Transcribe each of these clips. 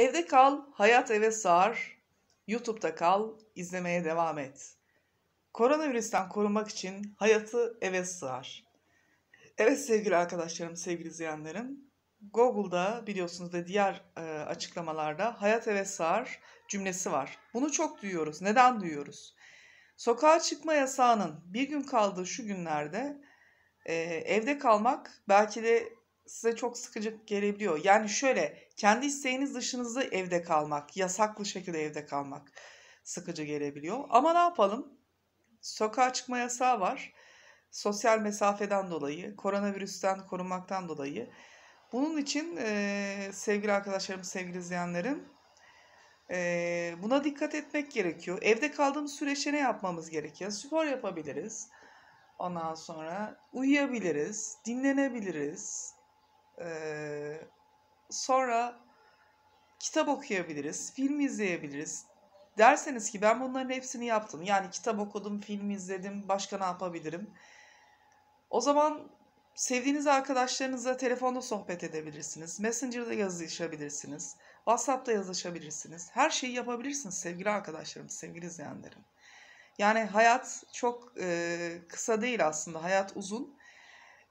Evde kal, hayat eve sar. YouTube'da kal, izlemeye devam et. Koronavirüsten korunmak için hayatı eve sığar. Evet sevgili arkadaşlarım, sevgili izleyenlerim. Google'da biliyorsunuz da diğer e, açıklamalarda hayat eve sığar cümlesi var. Bunu çok duyuyoruz. Neden duyuyoruz? Sokağa çıkma yasağının bir gün kaldığı şu günlerde e, evde kalmak belki de size çok sıkıcı gelebiliyor. Yani şöyle kendi isteğiniz dışınızda evde kalmak, yasaklı şekilde evde kalmak sıkıcı gelebiliyor. Ama ne yapalım? Sokağa çıkma yasağı var. Sosyal mesafeden dolayı, koronavirüsten korunmaktan dolayı. Bunun için e, sevgili arkadaşlarım, sevgili izleyenlerim e, buna dikkat etmek gerekiyor. Evde kaldığımız süreçte ne yapmamız gerekiyor? Spor yapabiliriz. Ondan sonra uyuyabiliriz, dinlenebiliriz. Ee, sonra kitap okuyabiliriz, film izleyebiliriz. Derseniz ki ben bunların hepsini yaptım. Yani kitap okudum, film izledim, başka ne yapabilirim? O zaman sevdiğiniz arkadaşlarınızla telefonda sohbet edebilirsiniz. Messenger'da yazışabilirsiniz. WhatsApp'ta yazışabilirsiniz. Her şeyi yapabilirsiniz sevgili arkadaşlarım, sevgili izleyenlerim. Yani hayat çok e, kısa değil aslında, hayat uzun.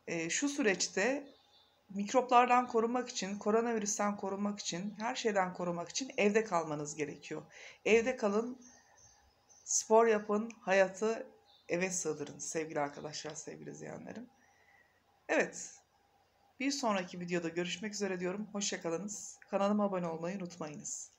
E, şu süreçte mikroplardan korunmak için, koronavirüsten korunmak için, her şeyden korumak için evde kalmanız gerekiyor. Evde kalın, spor yapın, hayatı eve sığdırın sevgili arkadaşlar, sevgili izleyenlerim. Evet, bir sonraki videoda görüşmek üzere diyorum. Hoşçakalınız. Kanalıma abone olmayı unutmayınız.